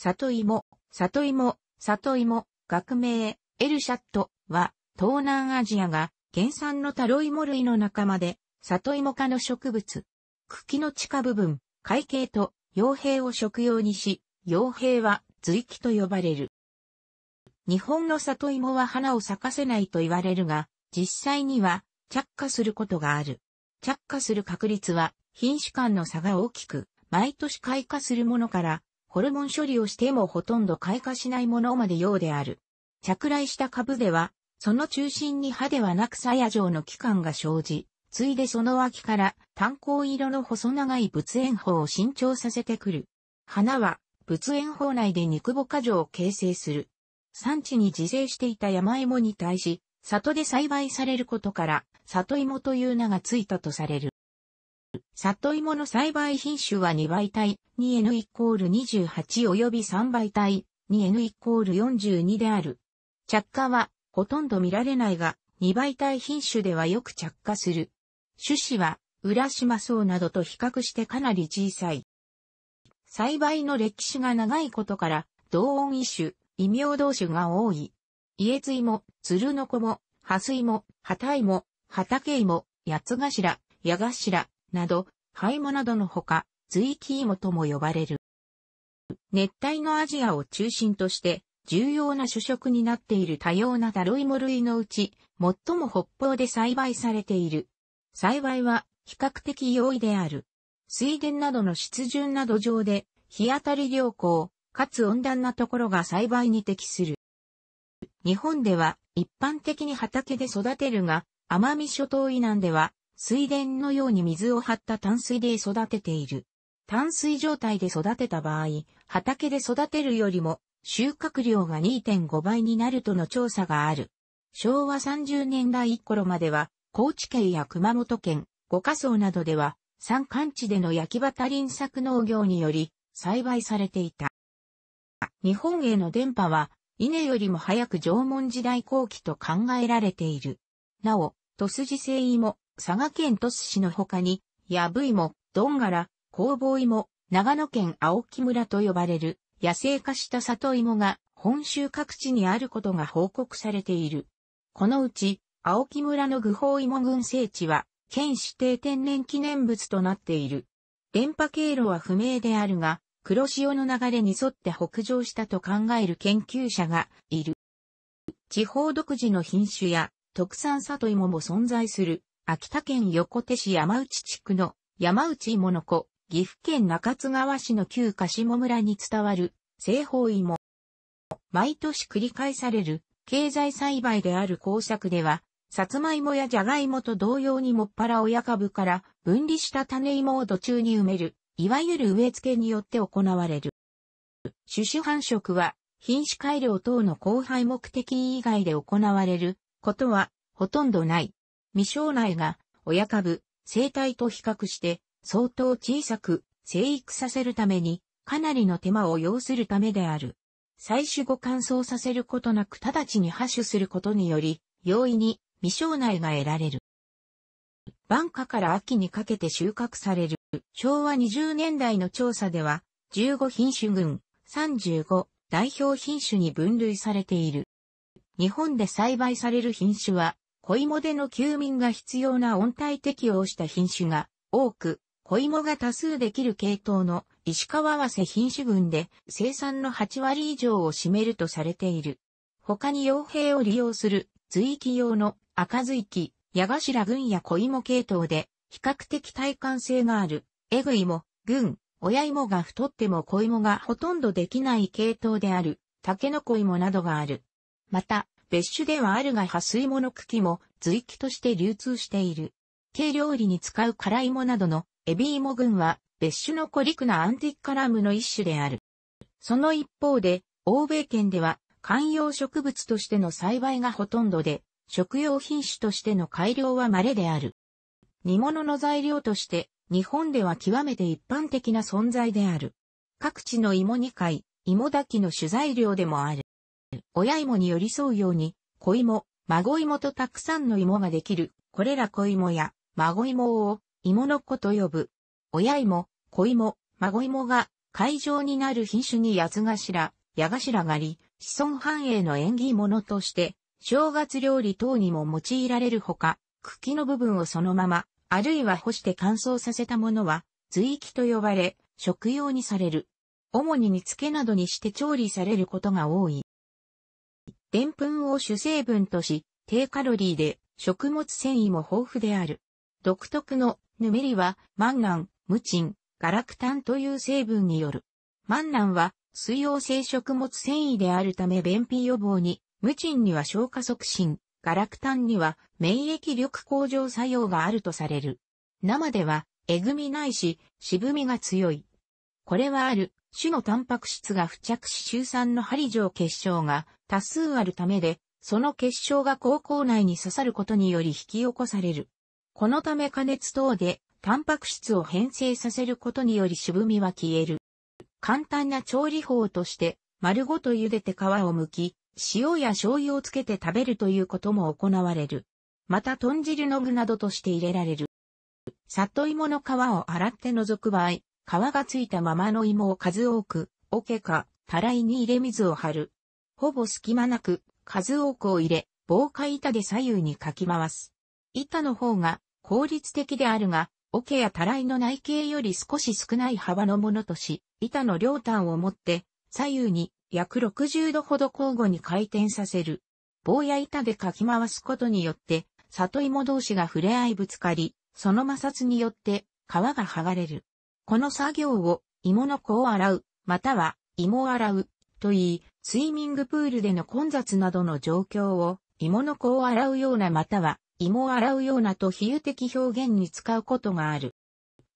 里芋、里芋、里芋、学名、エルシャットは、東南アジアが原産のタロイモ類の仲間で、里芋科の植物。茎の地下部分、海景と傭兵を食用にし、傭兵は随気と呼ばれる。日本の里芋は花を咲かせないと言われるが、実際には着火することがある。着火する確率は品種間の差が大きく、毎年開花するものからホルモン処理をしてもほとんど開花しないものまで用である。着来した株では、その中心に葉ではなく鞘状の器官が生じ、ついでその脇から炭鉱色の細長い仏炎法を伸長させてくる。花は仏炎法内で肉母果状を形成する。産地に自生していた山芋に対し、里で栽培されることから、里芋という名がついたとされる。里芋の栽培品種は2倍体 2N イコール28及び3倍体 2N イコール42である。着火はほとんど見られないが、2倍体品種ではよく着火する。種子は浦島草などと比較してかなり小さい。栽培の歴史が長いことから、同音異種、異名同種が多い。家モ、ツ鶴の子も、ハスモ、ハタイモ、畑芋、八ヤ頭、矢頭、など、ハイモなどのほか、ズイキイモとも呼ばれる。熱帯のアジアを中心として、重要な主食になっている多様なダロイモ類のうち、最も北方で栽培されている。栽培は比較的容易である。水田などの湿潤な土壌で、日当たり良好、かつ温暖なところが栽培に適する。日本では一般的に畑で育てるが、奄美諸島以南では水田のように水を張った淡水で育てている。淡水状態で育てた場合、畑で育てるよりも収穫量が2.5倍になるとの調査がある。昭和30年代頃までは、高知県や熊本県、五ヶ荘などでは、山間地での焼き畑林作農業により栽培されていた。日本への電波は、稲よりも早く縄文時代後期と考えられている。なお、トスジセも佐賀県鳥栖市の他に、ヤブイモ、ドンガラ、工房芋、長野県青木村と呼ばれる野生化した里芋が本州各地にあることが報告されている。このうち、青木村の具法芋群生地は、県指定天然記念物となっている。電波経路は不明であるが、黒潮の流れに沿って北上したと考える研究者がいる。地方独自の品種や特産里芋も存在する。秋田県横手市山内地区の山内芋の子、岐阜県中津川市の旧鹿下村に伝わる製法芋。毎年繰り返される経済栽培である工作では、さつまいもやじゃがいもと同様にもっぱら親株から分離した種芋を土中に埋める、いわゆる植え付けによって行われる。種子繁殖は品種改良等の交配目的以外で行われることはほとんどない。未生内が親株、生体と比較して相当小さく生育させるためにかなりの手間を要するためである。採取後乾燥させることなく直ちに発種することにより、容易に未生内が得られる。晩夏から秋にかけて収穫される。昭和20年代の調査では、15品種群、35代表品種に分類されている。日本で栽培される品種は、小芋での休眠が必要な温帯適応した品種が多く、小芋が多数できる系統の石川合わせ品種群で生産の8割以上を占めるとされている。他に傭兵を利用する随域用の赤随域、矢頭群や小芋系統で比較的耐寒性がある、エグ芋、も、群、親芋が太っても小芋がほとんどできない系統である、タケノコ芋などがある。また、別種ではあるが破水物茎も随気として流通している。軽料理に使う辛芋などのエビ芋群は別種のリ陸なアンティッカラムの一種である。その一方で、欧米圏では観葉植物としての栽培がほとんどで、食用品種としての改良は稀である。煮物の材料として、日本では極めて一般的な存在である。各地の芋煮会、芋炊きの主材料でもある。親芋に寄り添うように、子芋、孫芋とたくさんの芋ができる。これら子芋や孫芋を芋の子と呼ぶ。親芋、子芋、孫芋が会場になる品種に八頭、矢頭狩り、子孫繁栄の縁起物として、正月料理等にも用いられるほか、茎の部分をそのまま、あるいは干して乾燥させたものは、随気と呼ばれ、食用にされる。主に煮付けなどにして調理されることが多い。でんぷんを主成分とし、低カロリーで食物繊維も豊富である。独特のぬめりはマンナン、ムチン、ガラクタンという成分による。マンナンは水溶性食物繊維であるため便秘予防に、ムチンには消化促進、ガラクタンには免疫力向上作用があるとされる。生ではえぐみないし渋みが強い。これはある種のタンパク質が付着し周酸の針状結晶が多数あるためで、その結晶が口腔内に刺さることにより引き起こされる。このため加熱等で、タンパク質を変性させることにより渋みは消える。簡単な調理法として、丸ごと茹でて皮を剥き、塩や醤油をつけて食べるということも行われる。また豚汁の具などとして入れられる。里芋の皮を洗って除く場合、皮がついたままの芋を数多く、桶か、たらいに入れ水を張る。ほぼ隙間なく、数多くを入れ、防火板で左右にかき回す。板の方が効率的であるが、桶やたらいの内径より少し少ない幅のものとし、板の両端を持って左右に約60度ほど交互に回転させる。棒や板でかき回すことによって、里芋同士が触れ合いぶつかり、その摩擦によって皮が剥がれる。この作業を芋の子を洗う、または芋を洗うと言い、スイミングプールでの混雑などの状況を芋の子を洗うようなまたは芋を洗うようなと比喩的表現に使うことがある。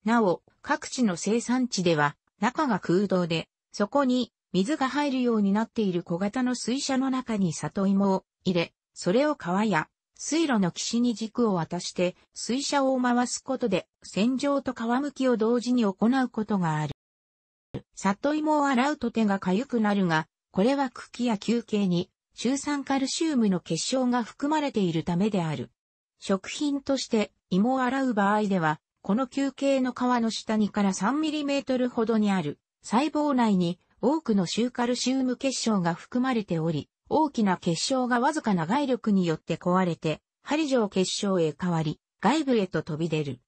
なお、各地の生産地では中が空洞で、そこに水が入るようになっている小型の水車の中に里芋を入れ、それを川や水路の岸に軸を渡して水車を回すことで洗浄と皮むきを同時に行うことがある。里芋を洗うと手が痒くなるが、これは茎や球形に中酸カルシウムの結晶が含まれているためである。食品として芋を洗う場合では、この球形の皮の下にから 3mm ほどにある細胞内に多くの中カルシウム結晶が含まれており、大きな結晶がわずかな外力によって壊れて、針状結晶へ変わり、外部へと飛び出る。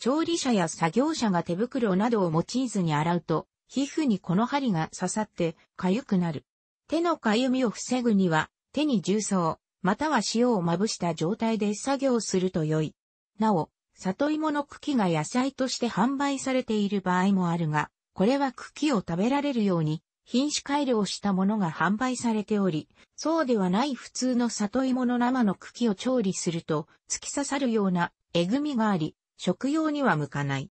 調理者や作業者が手袋などを用いずに洗うと、皮膚にこの針が刺さって痒くなる。手のかゆみを防ぐには、手に重曹、または塩をまぶした状態で作業すると良い。なお、里芋の茎が野菜として販売されている場合もあるが、これは茎を食べられるように品種改良したものが販売されており、そうではない普通の里芋の生の茎を調理すると突き刺さるようなえぐみがあり、食用には向かない。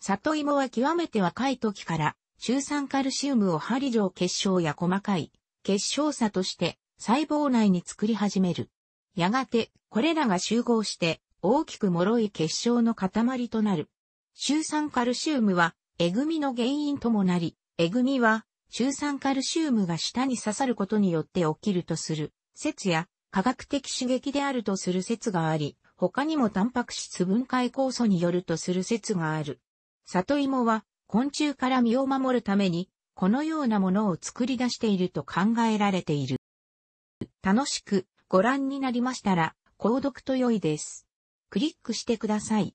里芋は極めて若い時から、中酸カルシウムを針状結晶や細かい結晶さとして細胞内に作り始める。やがて、これらが集合して大きく脆い結晶の塊となる。中酸カルシウムは、えぐみの原因ともなり、えぐみは中酸カルシウムが舌に刺さることによって起きるとする説や科学的刺激であるとする説があり、他にもタンパク質分解酵素によるとする説がある。里芋は昆虫から身を守るために、このようなものを作り出していると考えられている。楽しくご覧になりましたら、購読と良いです。クリックしてください。